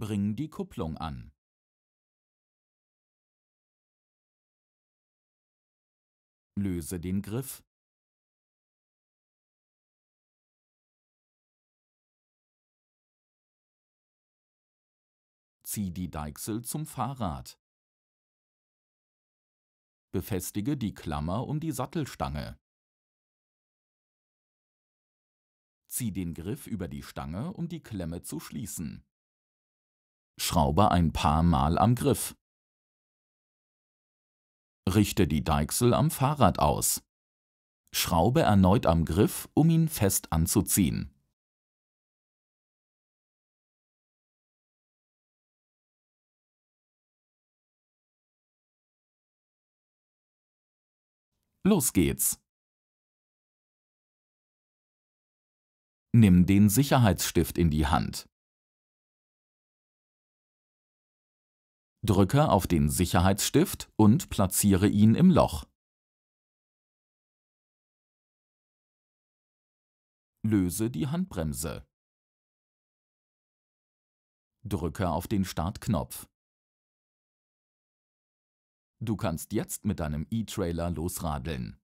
Bring die Kupplung an. Löse den Griff. Zieh die Deichsel zum Fahrrad. Befestige die Klammer um die Sattelstange. Zieh den Griff über die Stange, um die Klemme zu schließen schraube ein paar Mal am Griff. Richte die Deichsel am Fahrrad aus. Schraube erneut am Griff, um ihn fest anzuziehen. Los geht's! Nimm den Sicherheitsstift in die Hand. Drücke auf den Sicherheitsstift und platziere ihn im Loch. Löse die Handbremse. Drücke auf den Startknopf. Du kannst jetzt mit deinem E-Trailer losradeln.